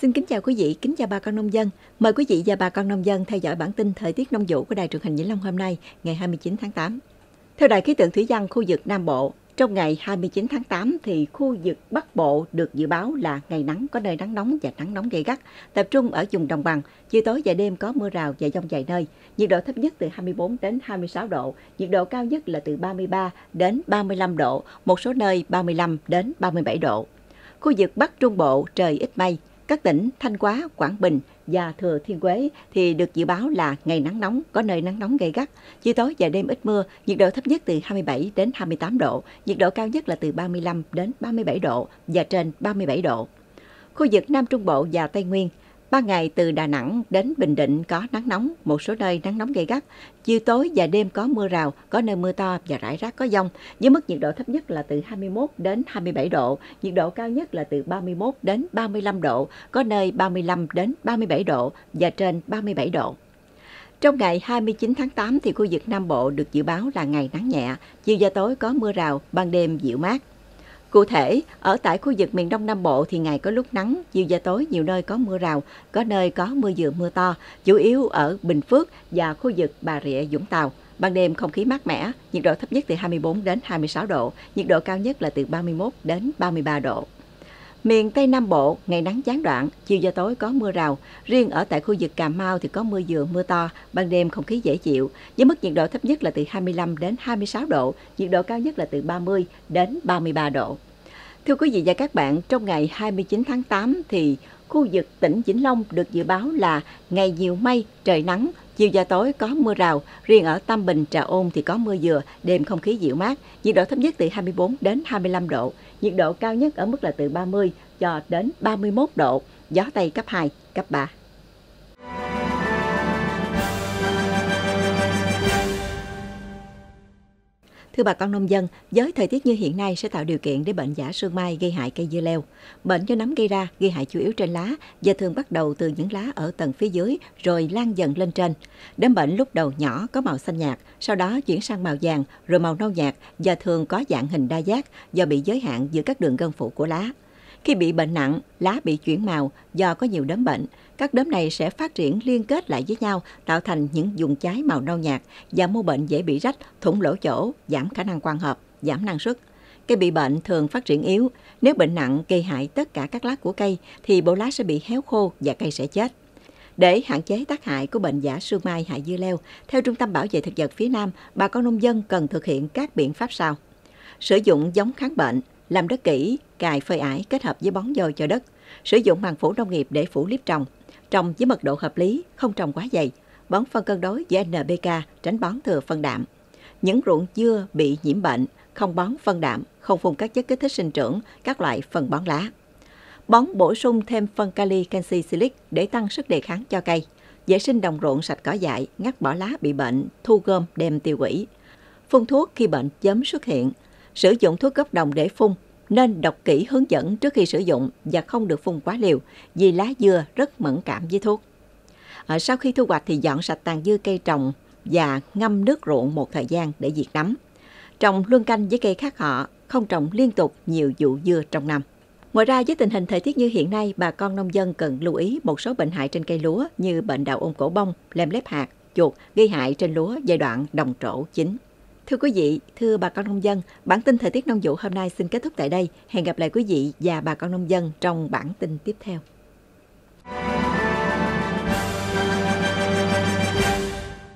Xin kính chào quý vị, kính chào bà con nông dân. Mời quý vị và bà con nông dân theo dõi bản tin thời tiết nông vụ của Đài truyền hình Vĩnh Long hôm nay, ngày 29 tháng 8. Theo Đài khí tượng thủy văn khu vực Nam Bộ, trong ngày 29 tháng 8 thì khu vực Bắc Bộ được dự báo là ngày nắng có nơi nắng nóng và nắng nóng gay gắt, tập trung ở vùng đồng bằng. Chiều tối và đêm có mưa rào và dông vài nơi. Nhiệt độ thấp nhất từ 24 đến 26 độ, nhiệt độ cao nhất là từ 33 đến 35 độ, một số nơi 35 đến 37 độ. Khu vực Bắc Trung Bộ trời ít mây, các tỉnh Thanh Hóa, Quảng Bình và Thừa Thiên Huế thì được dự báo là ngày nắng nóng, có nơi nắng nóng gay gắt. Chiều tối và đêm ít mưa, nhiệt độ thấp nhất từ 27 đến 28 độ, nhiệt độ cao nhất là từ 35 đến 37 độ và trên 37 độ. Khu vực Nam Trung Bộ và Tây Nguyên – Ba ngày từ Đà Nẵng đến Bình Định có nắng nóng, một số nơi nắng nóng gay gắt. Chiều tối và đêm có mưa rào, có nơi mưa to và rải rác có dông. Với mức nhiệt độ thấp nhất là từ 21 đến 27 độ, nhiệt độ cao nhất là từ 31 đến 35 độ, có nơi 35 đến 37 độ và trên 37 độ. Trong ngày 29 tháng 8 thì khu vực Nam Bộ được dự báo là ngày nắng nhẹ, chiều và tối có mưa rào, ban đêm dịu mát. Cụ thể, ở tại khu vực miền Đông Nam Bộ thì ngày có lúc nắng, chiều và tối nhiều nơi có mưa rào, có nơi có mưa vừa mưa to, chủ yếu ở Bình Phước và khu vực Bà Rịa, Vũng Tàu. Ban đêm không khí mát mẻ, nhiệt độ thấp nhất từ 24 đến 26 độ, nhiệt độ cao nhất là từ 31 đến 33 độ. Miền Tây Nam Bộ, ngày nắng gián đoạn, chiều và tối có mưa rào. Riêng ở tại khu vực Cà Mau thì có mưa vừa, mưa to, ban đêm không khí dễ chịu. Với mức nhiệt độ thấp nhất là từ 25 đến 26 độ, nhiệt độ cao nhất là từ 30 đến 33 độ. Thưa quý vị và các bạn, trong ngày 29 tháng 8 thì khu vực tỉnh Vĩnh Long được dự báo là ngày nhiều mây, trời nắng, chiều và tối có mưa rào, riêng ở Tam Bình, Trà Ôn thì có mưa dừa, đêm không khí dịu mát, nhiệt độ thấp nhất từ 24 đến 25 độ, nhiệt độ cao nhất ở mức là từ 30 cho đến 31 độ, gió Tây cấp 2, cấp 3. Thưa bà con nông dân, với thời tiết như hiện nay sẽ tạo điều kiện để bệnh giả sương mai gây hại cây dưa leo. Bệnh do nấm gây ra gây hại chủ yếu trên lá và thường bắt đầu từ những lá ở tầng phía dưới rồi lan dần lên trên. Đám bệnh lúc đầu nhỏ có màu xanh nhạt, sau đó chuyển sang màu vàng rồi màu nâu nhạt và thường có dạng hình đa giác do bị giới hạn giữa các đường gân phụ của lá. Khi bị bệnh nặng, lá bị chuyển màu do có nhiều đốm bệnh. Các đốm này sẽ phát triển liên kết lại với nhau, tạo thành những vùng cháy màu nâu nhạt và mô bệnh dễ bị rách, thủng lỗ chỗ, giảm khả năng quan hợp, giảm năng suất. Cây bị bệnh thường phát triển yếu. Nếu bệnh nặng gây hại tất cả các lá của cây, thì bộ lá sẽ bị héo khô và cây sẽ chết. Để hạn chế tác hại của bệnh giả sương mai hại dưa leo, theo Trung tâm Bảo vệ Thực vật phía Nam, bà con nông dân cần thực hiện các biện pháp sau. Sử dụng giống kháng bệnh – làm đất kỹ, cài phơi ải kết hợp với bón dồi cho đất, sử dụng màng phủ nông nghiệp để phủ liếp trồng, trồng với mật độ hợp lý, không trồng quá dày, bón phân cân đối với NPK, tránh bón thừa phân đạm. Những ruộng dưa bị nhiễm bệnh, không bón phân đạm, không phun các chất kích thích sinh trưởng, các loại phân bón lá. Bón bổ sung thêm phân kali, canxi, silic để tăng sức đề kháng cho cây. Vệ sinh đồng ruộng sạch cỏ dại, ngắt bỏ lá bị bệnh, thu gom đem tiêu hủy. Phun thuốc khi bệnh chớm xuất hiện – sử dụng thuốc gốc đồng để phun nên đọc kỹ hướng dẫn trước khi sử dụng và không được phun quá liều vì lá dừa rất mẫn cảm với thuốc. À, sau khi thu hoạch thì dọn sạch tàn dư cây trồng và ngâm nước ruộng một thời gian để diệt nấm. Trồng luân canh với cây khác họ, không trồng liên tục nhiều vụ dưa trong năm. Ngoài ra, với tình hình thời tiết như hiện nay, bà con nông dân cần lưu ý một số bệnh hại trên cây lúa như bệnh đạo ôn cổ bông, lem lép hạt, chuột gây hại trên lúa giai đoạn đồng trổ chính. Thưa quý vị, thưa bà con nông dân, bản tin thời tiết nông vụ hôm nay xin kết thúc tại đây. Hẹn gặp lại quý vị và bà con nông dân trong bản tin tiếp theo.